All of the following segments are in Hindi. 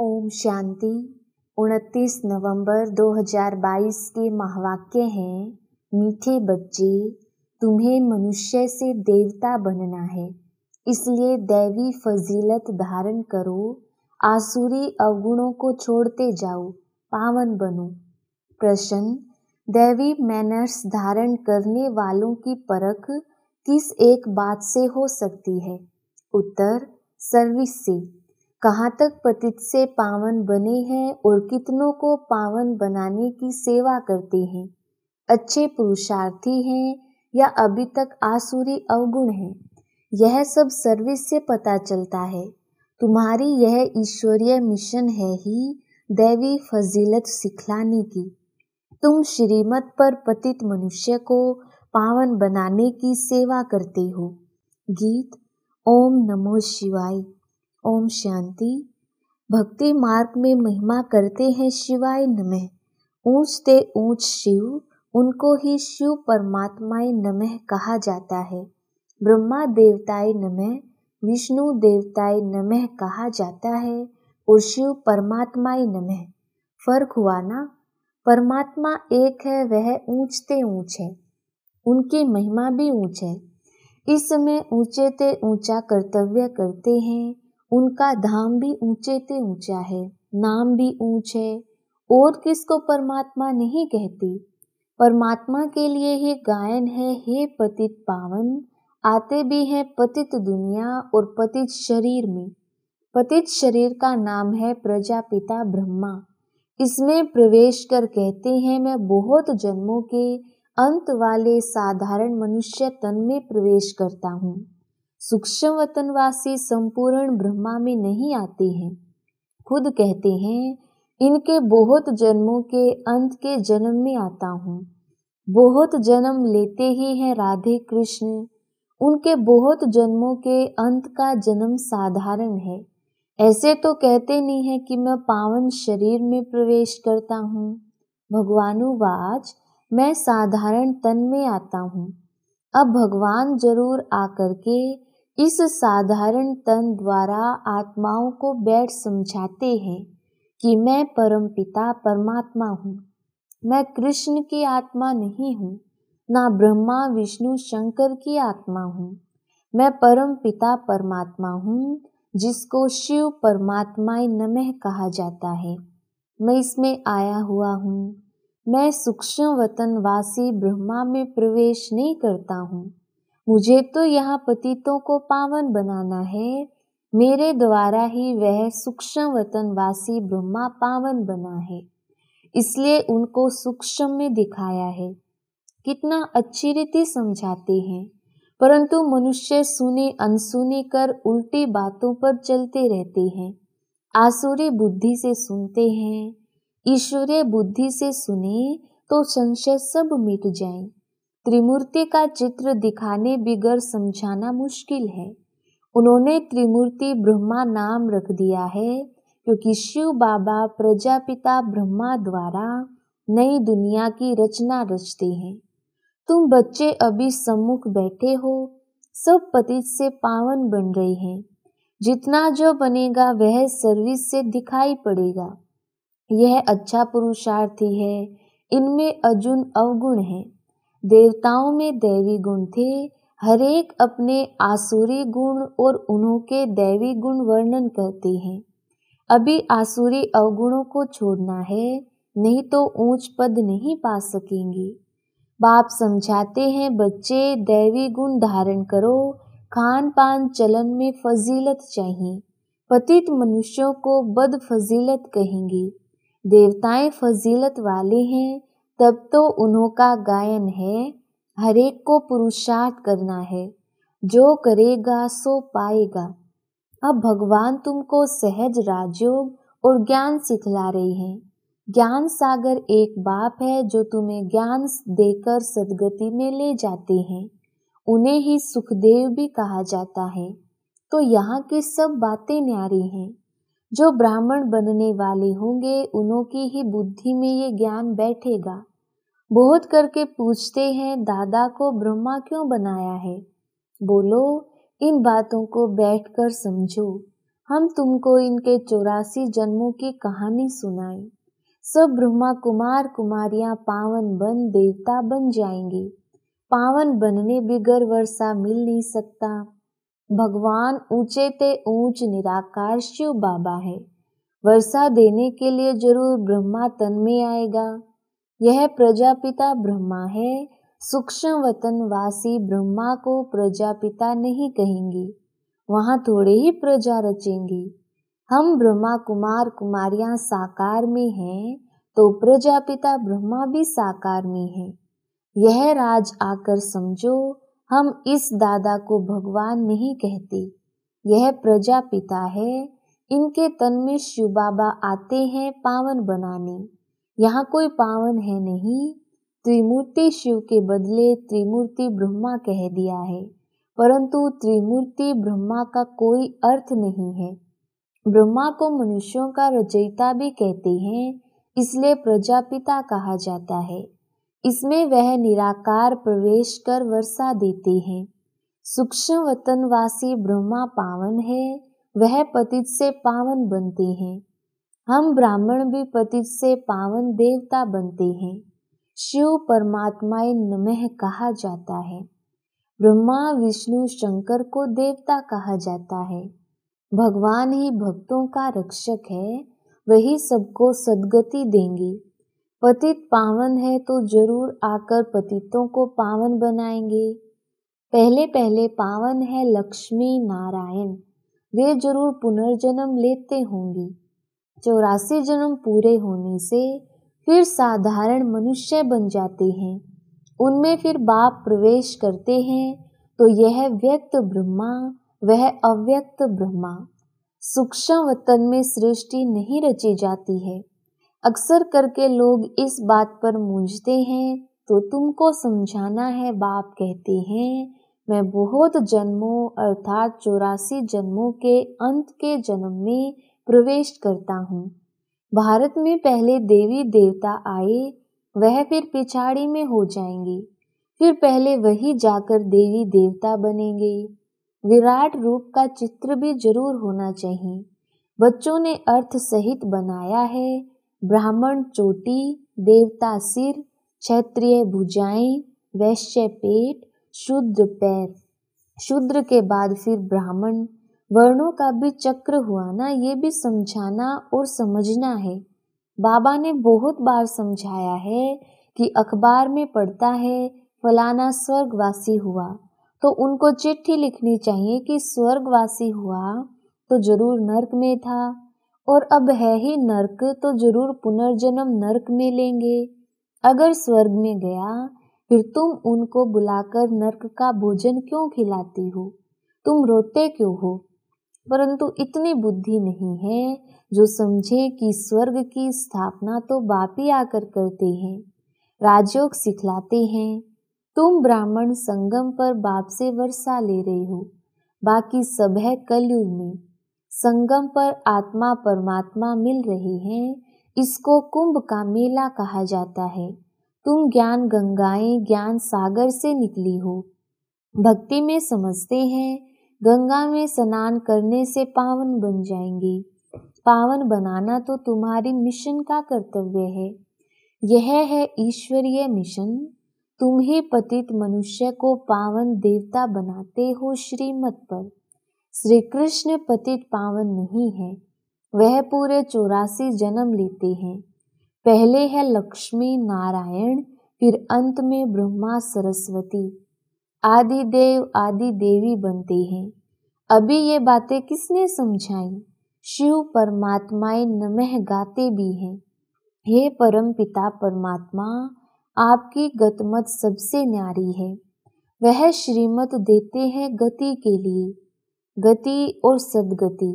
ओम शांति 29 नवंबर 2022 के महावाक्य हैं मीठे बच्चे तुम्हें मनुष्य से देवता बनना है इसलिए दैवी फजीलत धारण करो आसुरी अवगुणों को छोड़ते जाओ पावन बनो प्रश्न दैवी मैनर्स धारण करने वालों की परख किस एक बात से हो सकती है उत्तर सर्विस से कहाँ तक पतित से पावन बने हैं और कितनों को पावन बनाने की सेवा करते हैं अच्छे पुरुषार्थी हैं या अभी तक आसुरी अवगुण हैं यह सब सर्विस से पता चलता है तुम्हारी यह ईश्वरीय मिशन है ही दैवी फजीलत सिखलाने की तुम श्रीमत पर पतित मनुष्य को पावन बनाने की सेवा करते हो गीत ओम नमो शिवाय ओम शांति भक्ति मार्ग में महिमा करते हैं शिवाय नमः ऊंचते ऊंच शिव उनको ही शिव परमात्माए नमः कहा जाता है ब्रह्मा देवताए नमः विष्णु देवताए नमः कहा जाता है और शिव परमात्माए नमः फर्क हुआ ना परमात्मा एक है वह ऊंचते ऊंच है उनकी महिमा भी ऊंच है इस समय ऊंचे ते ऊंचा कर्तव्य करते हैं उनका धाम भी ऊंचे ते ऊंचा है नाम भी ऊंच है और किसको परमात्मा नहीं कहती परमात्मा के लिए ही गायन है हे पतित पावन आते भी हैं पतित दुनिया और पतित शरीर में पतित शरीर का नाम है प्रजापिता ब्रह्मा इसमें प्रवेश कर कहते हैं मैं बहुत जन्मों के अंत वाले साधारण मनुष्य तन में प्रवेश करता हूँ सूक्ष्म वतनवासी संपूर्ण ब्रह्मा में नहीं आते हैं खुद कहते हैं इनके बहुत जन्मों के अंत के जन्म में आता हूँ बहुत जन्म लेते ही हैं राधे कृष्ण उनके बहुत जन्मों के अंत का जन्म साधारण है ऐसे तो कहते नहीं है कि मैं पावन शरीर में प्रवेश करता हूँ भगवानुवाच मैं साधारण तन में आता हूँ अब भगवान जरूर आकर के इस साधारण तन द्वारा आत्माओं को बैठ समझाते हैं कि मैं परम पिता परमात्मा हूँ मैं कृष्ण की आत्मा नहीं हूँ ना ब्रह्मा विष्णु शंकर की आत्मा हूँ मैं परम पिता परमात्मा हूँ जिसको शिव परमात्माएं नमः कहा जाता है मैं इसमें आया हुआ हूँ मैं सूक्ष्म वतनवासी ब्रह्मा में प्रवेश नहीं करता हूँ मुझे तो यहाँ पतितों को पावन बनाना है मेरे द्वारा ही वह सूक्ष्म वतनवासी ब्रह्मा पावन बना है इसलिए उनको सूक्ष्म में दिखाया है कितना अच्छी रीति समझाते हैं परंतु मनुष्य सुने अनसुने कर उल्टी बातों पर चलते रहते हैं आसुरी बुद्धि से सुनते हैं ईश्वरीय बुद्धि से सुने तो संशय सब मिट जाए त्रिमूर्ति का चित्र दिखाने बिगर समझाना मुश्किल है उन्होंने त्रिमूर्ति ब्रह्मा नाम रख दिया है क्योंकि शिव बाबा प्रजापिता ब्रह्मा द्वारा नई दुनिया की रचना रचते हैं तुम बच्चे अभी सम्मुख बैठे हो सब पति से पावन बन रहे हैं जितना जो बनेगा वह सर्विस से दिखाई पड़ेगा यह अच्छा पुरुषार्थी है इनमें अजुन अवगुण है देवताओं में दैवी गुण थे हरेक अपने आसुरी गुण और उनके दैवी गुण वर्णन करते हैं अभी आसुरी अवगुणों को छोड़ना है नहीं तो ऊंच पद नहीं पा सकेंगे बाप समझाते हैं बच्चे दैवी गुण धारण करो खान पान चलन में फजीलत चाहिए पतित मनुष्यों को बद फजीलत कहेंगे देवताएं फजीलत वाले हैं तब तो उन्हों का गायन है हरेक को पुरुषार्थ करना है जो करेगा सो पाएगा अब भगवान तुमको सहज राजयोग और ज्ञान सिखला रही हैं ज्ञान सागर एक बाप है जो तुम्हें ज्ञान देकर सदगति में ले जाते हैं उन्हें ही सुखदेव भी कहा जाता है तो यहाँ की सब बातें न्यारी हैं जो ब्राह्मण बनने वाले होंगे उनों की ही बुद्धि में ये ज्ञान बैठेगा बहुत करके पूछते हैं दादा को ब्रह्मा क्यों बनाया है बोलो इन बातों को बैठकर समझो हम तुमको इनके चौरासी जन्मों की कहानी सुनाए सब ब्रह्मा कुमार कुमारियां पावन बन देवता बन जाएंगे पावन बनने बिगर वर्षा मिल नहीं सकता भगवान ऊंचे ते ऊंच निराकार शिव बाबा है वर्षा देने के लिए जरूर ब्रह्मा तन में आएगा यह प्रजापिता ब्रह्मा है सूक्ष्म वतन वासी ब्रह्मा को प्रजापिता नहीं कहेंगे वहाँ थोड़े ही प्रजा रचेंगे हम ब्रह्मा कुमार कुमारियाँ साकार में हैं तो प्रजापिता ब्रह्मा भी साकार में है यह राज आकर समझो हम इस दादा को भगवान नहीं कहते यह प्रजापिता है इनके तन में शिव बाबा आते हैं पावन बनाने यहाँ कोई पावन है नहीं त्रिमूर्ति शिव के बदले त्रिमूर्ति ब्रह्मा कह दिया है परंतु त्रिमूर्ति ब्रह्मा का कोई अर्थ नहीं है ब्रह्मा को मनुष्यों का रचयिता भी कहते हैं इसलिए प्रजापिता कहा जाता है इसमें वह निराकार प्रवेश कर वर्षा देते हैं सूक्ष्म वतनवासी ब्रह्मा पावन है वह पतित से पावन बनते हैं हम ब्राह्मण भी पतित से पावन देवता बनते हैं शिव परमात्माए नमः कहा जाता है ब्रह्मा विष्णु शंकर को देवता कहा जाता है भगवान ही भक्तों का रक्षक है वही सबको सदगति देंगे पतित पावन है तो जरूर आकर पतितों को पावन बनाएंगे पहले पहले पावन है लक्ष्मी नारायण वे जरूर पुनर्जन्म लेते होंगे चौरासी जन्म पूरे होने से फिर साधारण मनुष्य बन जाते हैं उनमें फिर बाप प्रवेश करते हैं तो यह व्यक्त ब्रह्मा वह अव्यक्त ब्रह्मा सूक्ष्म वतन में सृष्टि नहीं रची जाती है अक्सर करके लोग इस बात पर मूंझते हैं तो तुमको समझाना है बाप कहते हैं मैं बहुत जन्मों अर्थात चौरासी जन्मों के अंत के जन्म में प्रवेश करता हूँ भारत में पहले देवी देवता आए वह फिर पिछाड़ी में हो जाएंगे फिर पहले वही जाकर देवी देवता बनेंगे विराट रूप का चित्र भी जरूर होना चाहिए बच्चों ने अर्थ सहित बनाया है ब्राह्मण चोटी देवता सिर क्षत्रिय भुजाएं वैश्य पेट शूद्र पैर शूद्र के बाद फिर ब्राह्मण वर्णों का भी चक्र हुआ ना ये भी समझाना और समझना है बाबा ने बहुत बार समझाया है कि अखबार में पढ़ता है फलाना स्वर्गवासी हुआ तो उनको चिट्ठी लिखनी चाहिए कि स्वर्गवासी हुआ तो जरूर नर्क में था और अब है ही नरक तो जरूर पुनर्जन्म नरक में लेंगे अगर स्वर्ग में गया फिर तुम उनको बुलाकर नरक का भोजन क्यों खिलाती हो तुम रोते क्यों हो परंतु इतनी बुद्धि नहीं है जो समझे कि स्वर्ग की स्थापना तो बापी आकर करते हैं राजयोग सिखलाते हैं तुम ब्राह्मण संगम पर बाप से वर्षा ले रहे हो बाकी सब है कलयुग में संगम पर आत्मा परमात्मा मिल रही हैं इसको कुंभ का मेला कहा जाता है तुम ज्ञान गंगाएं ज्ञान सागर से निकली हो भक्ति में समझते हैं गंगा में स्नान करने से पावन बन जाएंगी पावन बनाना तो तुम्हारी मिशन का कर्तव्य है यह है ईश्वरीय मिशन तुम ही पतित मनुष्य को पावन देवता बनाते हो श्रीमत पर श्री कृष्ण पतित पावन नहीं है वह पूरे चौरासी जन्म लेते हैं पहले है लक्ष्मी नारायण फिर अंत में ब्रह्मा सरस्वती आदि देव आदि देवी बनते हैं अभी ये बातें किसने समझाई शिव परमात्माए नमः गाते भी हैं हे परम पिता परमात्मा आपकी गतमत सबसे न्यारी है वह श्रीमत देते हैं गति के लिए गति और सदगति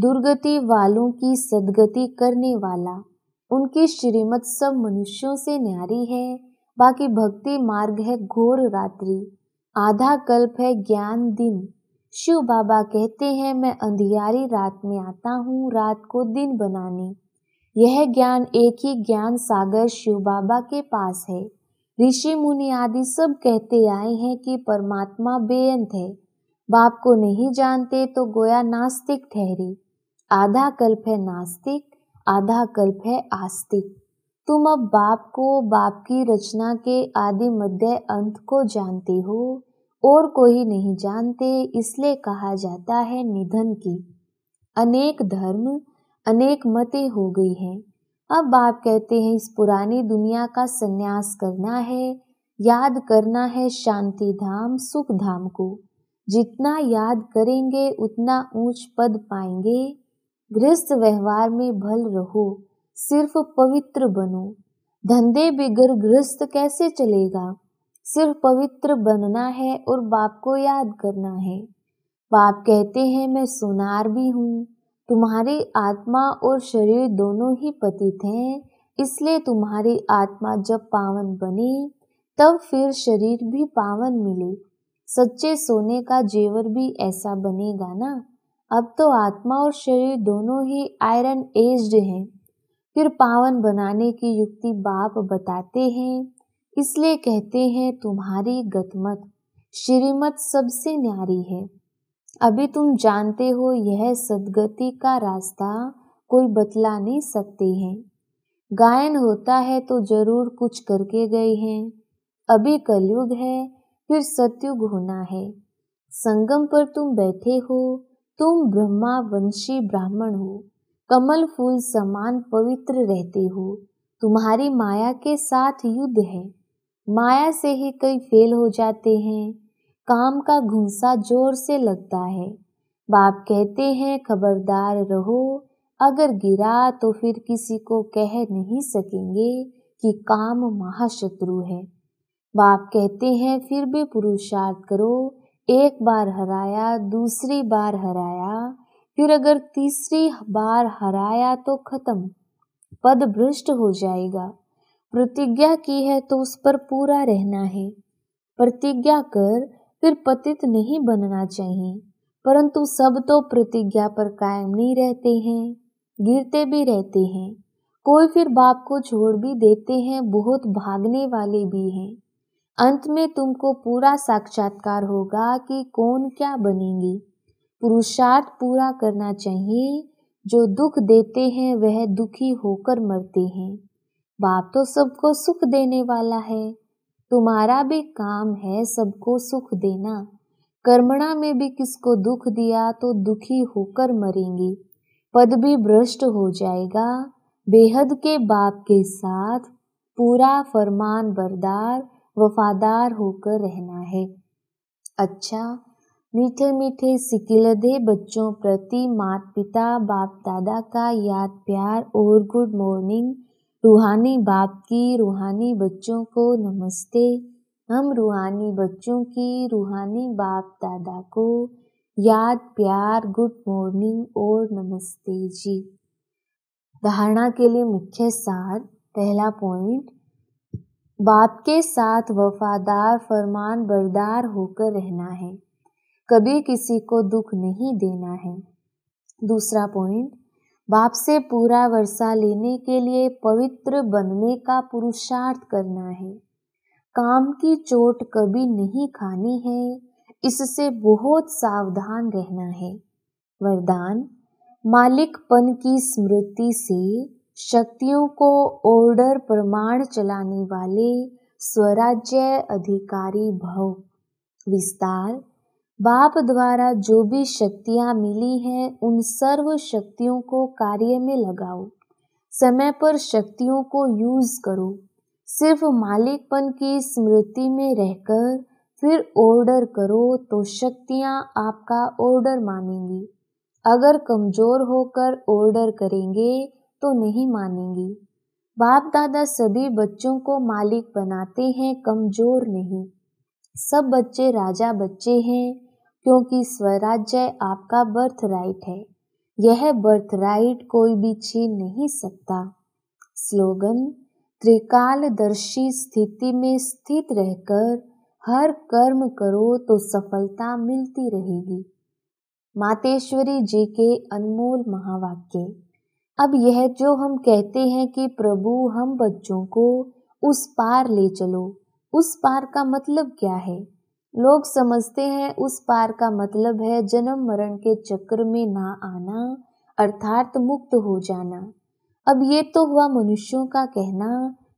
दुर्गति वालों की सदगति करने वाला उनकी श्रीमत सब मनुष्यों से न्यारी है बाकी भक्ति मार्ग है घोर रात्रि आधा कल्प है ज्ञान दिन शिव बाबा कहते हैं मैं अंधियारी रात में आता हूँ रात को दिन बनाने यह ज्ञान एक ही ज्ञान सागर शिव बाबा के पास है ऋषि मुनि आदि सब कहते आए हैं कि परमात्मा बेअंत है बाप को नहीं जानते तो गोया नास्तिक ठहरी आधा कल्प है नास्तिक आधा कल्प है आस्तिक तुम अब बाप को बाप की रचना के आदि मध्य अंत को जानते हो और कोई नहीं जानते इसलिए कहा जाता है निधन की अनेक धर्म अनेक मते हो गई हैं अब बाप कहते हैं इस पुरानी दुनिया का संन्यास करना है याद करना है शांति धाम सुख धाम को जितना याद करेंगे उतना ऊंच पद पाएंगे गृहस्थ व्यवहार में भल रहो सिर्फ पवित्र बनो धंधे बिगर गृहस्थ कैसे चलेगा सिर्फ पवित्र बनना है और बाप को याद करना है बाप कहते हैं मैं सोनार भी हूँ तुम्हारी आत्मा और शरीर दोनों ही पतित हैं इसलिए तुम्हारी आत्मा जब पावन बने तब फिर शरीर भी पावन मिले सच्चे सोने का जेवर भी ऐसा बनेगा ना अब तो आत्मा और शरीर दोनों ही आयरन एज्ड हैं फिर पावन बनाने की युक्ति बाप बताते हैं इसलिए कहते हैं तुम्हारी गतमत श्रीमत सबसे न्यारी है अभी तुम जानते हो यह सदगति का रास्ता कोई बतला नहीं सकते हैं गायन होता है तो जरूर कुछ करके गए हैं अभी कलयुग है फिर सतयुग होना है संगम पर तुम बैठे हो तुम ब्रह्मा वंशी ब्राह्मण हो कमल फूल समान पवित्र रहते हो तुम्हारी माया के साथ युद्ध है माया से ही कई फेल हो जाते हैं काम का घुंसा जोर से लगता है बाप कहते हैं खबरदार रहो अगर गिरा तो फिर किसी को कह नहीं सकेंगे कि काम महाशत्रु है बाप कहते हैं फिर भी पुरुषार्थ करो एक बार हराया दूसरी बार हराया फिर अगर तीसरी बार हराया तो खत्म पद भ्रष्ट हो जाएगा प्रतिज्ञा की है तो उस पर पूरा रहना है प्रतिज्ञा कर फिर पतित नहीं बनना चाहिए परंतु सब तो प्रतिज्ञा पर कायम नहीं रहते हैं गिरते भी रहते हैं कोई फिर बाप को छोड़ भी देते हैं बहुत भागने वाले भी हैं अंत में तुमको पूरा साक्षात्कार होगा कि कौन क्या बनेंगे पुरुषार्थ पूरा करना चाहिए जो दुख देते हैं वह दुखी होकर मरते हैं बाप तो सबको सुख देने वाला है तुम्हारा भी काम है सबको सुख देना कर्मणा में भी किसको दुख दिया तो दुखी होकर मरेंगे पद भी भ्रष्ट हो जाएगा बेहद के बाप के साथ पूरा फरमान बरदार वफादार होकर रहना है अच्छा मीठे मीठे सिकिलदे बच्चों प्रति मात पिता बाप दादा का याद प्यार और गुड मॉर्निंग रूहानी बाप की रूहानी बच्चों को नमस्ते हम रूहानी बच्चों की रूहानी बाप दादा को याद प्यार गुड मॉर्निंग और नमस्ते जी धारणा के लिए मुख्य सार पहला पॉइंट बाप के साथ वफादार फरमान बरदार होकर रहना है कभी किसी को दुख नहीं देना है दूसरा पॉइंट बाप से पूरा वर्षा लेने के लिए पवित्र बनने का पुरुषार्थ करना है काम की चोट कभी नहीं खानी है इससे बहुत सावधान रहना है वरदान मालिकपन की स्मृति से शक्तियों को ऑर्डर प्रमाण चलाने वाले स्वराज्य अधिकारी भव विस्तार बाप द्वारा जो भी शक्तियाँ मिली हैं उन सर्व शक्तियों को कार्य में लगाओ समय पर शक्तियों को यूज करो सिर्फ मालिकपन की स्मृति में रहकर फिर ऑर्डर करो तो शक्तियाँ आपका ऑर्डर मानेंगी अगर कमज़ोर होकर ऑर्डर करेंगे तो नहीं मानेंगी बाप दादा सभी बच्चों को मालिक बनाते हैं कमजोर नहीं सब बच्चे राजा बच्चे हैं क्योंकि स्वराज्य आपका बर्थ राइट है यह बर्थ राइट कोई भी छीन नहीं सकता स्लोगन त्रिकालदर्शी स्थिति में स्थित रहकर हर कर्म करो तो सफलता मिलती रहेगी मातेश्वरी जी के अनमोल महावाक्य अब यह जो हम कहते हैं कि प्रभु हम बच्चों को उस पार ले चलो उस पार का मतलब क्या है लोग समझते हैं उस पार का मतलब है जन्म मरण के चक्र में ना आना अर्थात मुक्त हो जाना अब ये तो हुआ मनुष्यों का कहना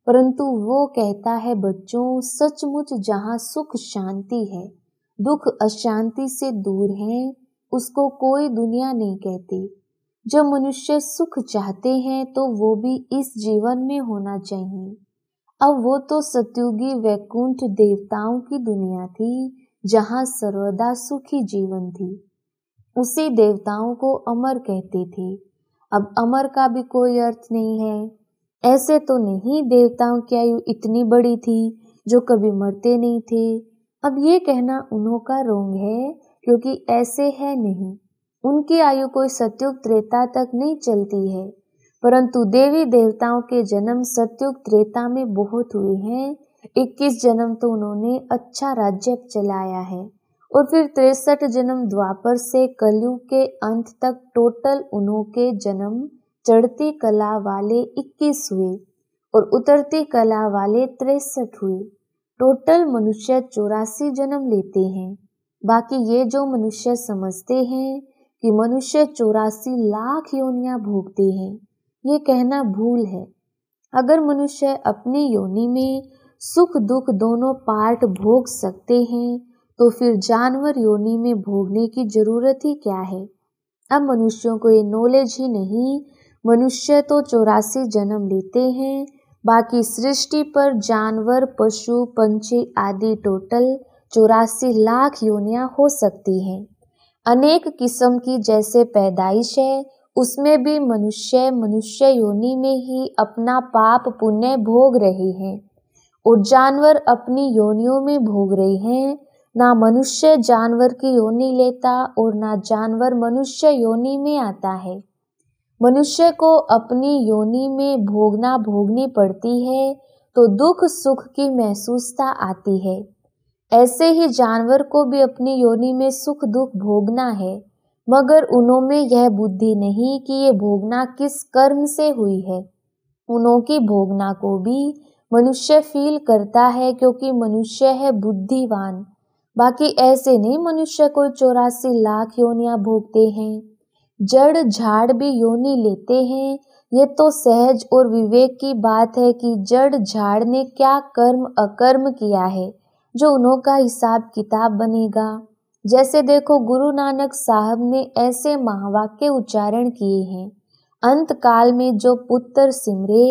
परंतु वो कहता है बच्चों सचमुच जहाँ सुख शांति है दुख अशांति से दूर है उसको कोई दुनिया नहीं कहती जो मनुष्य सुख चाहते हैं तो वो भी इस जीवन में होना चाहिए अब वो तो सतयुगी वैकुंठ देवताओं की दुनिया थी जहाँ सर्वदा सुखी जीवन थी उसी देवताओं को अमर कहते थे अब अमर का भी कोई अर्थ नहीं है ऐसे तो नहीं देवताओं की आयु इतनी बड़ी थी जो कभी मरते नहीं थे अब ये कहना उन्हों का रोंग है क्योंकि ऐसे है नहीं उनकी आयु कोई सत्युग त्रेता तक नहीं चलती है परंतु देवी देवताओं के जन्म सत्युग त्रेता में बहुत हुए हैं इक्कीस जन्म तो उन्होंने अच्छा राज्य चलाया है और फिर तिरसठ जन्म द्वापर से कलयुग के अंत तक टोटल उन्हों के जन्म चढ़ती कला वाले इक्कीस हुए और उतरती कला वाले तिरसठ हुए टोटल मनुष्य चौरासी जन्म लेते हैं बाकी ये जो मनुष्य समझते हैं कि मनुष्य चौरासी लाख योनियां भोगते हैं ये कहना भूल है अगर मनुष्य अपनी योनि में सुख दुख दोनों पार्ट भोग सकते हैं तो फिर जानवर योनि में भोगने की जरूरत ही क्या है अब मनुष्यों को ये नॉलेज ही नहीं मनुष्य तो चौरासी जन्म लेते हैं बाकी सृष्टि पर जानवर पशु पंछी आदि टोटल चौरासी लाख योनियां हो सकती हैं अनेक किस्म की जैसे पैदाइश है उसमें भी मनुष्य मनुष्य योनि में ही अपना पाप पुण्य भोग रहे हैं और जानवर अपनी योनियों में भोग रहे हैं ना मनुष्य जानवर की योनि लेता और ना जानवर मनुष्य योनि में आता है मनुष्य को अपनी योनि में भोगना भोगनी पड़ती है तो दुख सुख की महसूसता आती है ऐसे ही जानवर को भी अपनी योनि में सुख दुख भोगना है मगर उन्होंने यह बुद्धि नहीं कि ये भोगना किस कर्म से हुई है उनों की भोगना को भी मनुष्य फील करता है क्योंकि मनुष्य है बुद्धिवान बाकी ऐसे नहीं मनुष्य को चौरासी लाख योनिया भोगते हैं जड़ झाड़ भी योनि लेते हैं ये तो सहज और विवेक की बात है कि जड़ झाड़ ने क्या कर्म अकर्म किया है जो उनका हिसाब किताब बनेगा जैसे देखो गुरु नानक साहब ने ऐसे महावाक्य उच्चारण किए हैं अंत काल में जो पुत्र सिमरे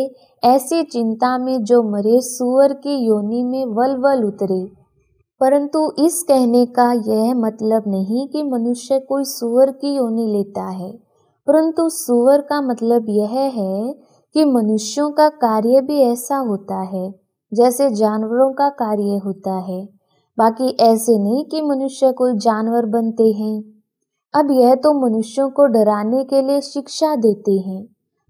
ऐसी चिंता में जो मरे सुअर की योनि में वल वल उतरे परंतु इस कहने का यह मतलब नहीं कि मनुष्य कोई सुअर की योनि लेता है परंतु सुअर का मतलब यह है कि मनुष्यों का कार्य भी ऐसा होता है जैसे जानवरों का कार्य होता है बाकी ऐसे नहीं कि मनुष्य कोई जानवर बनते हैं अब यह तो मनुष्यों को डराने के लिए शिक्षा देते हैं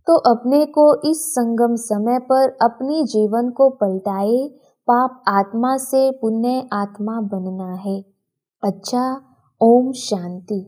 तो अपने को इस संगम समय पर अपने जीवन को पलटाए पाप आत्मा से पुण्य आत्मा बनना है अच्छा ओम शांति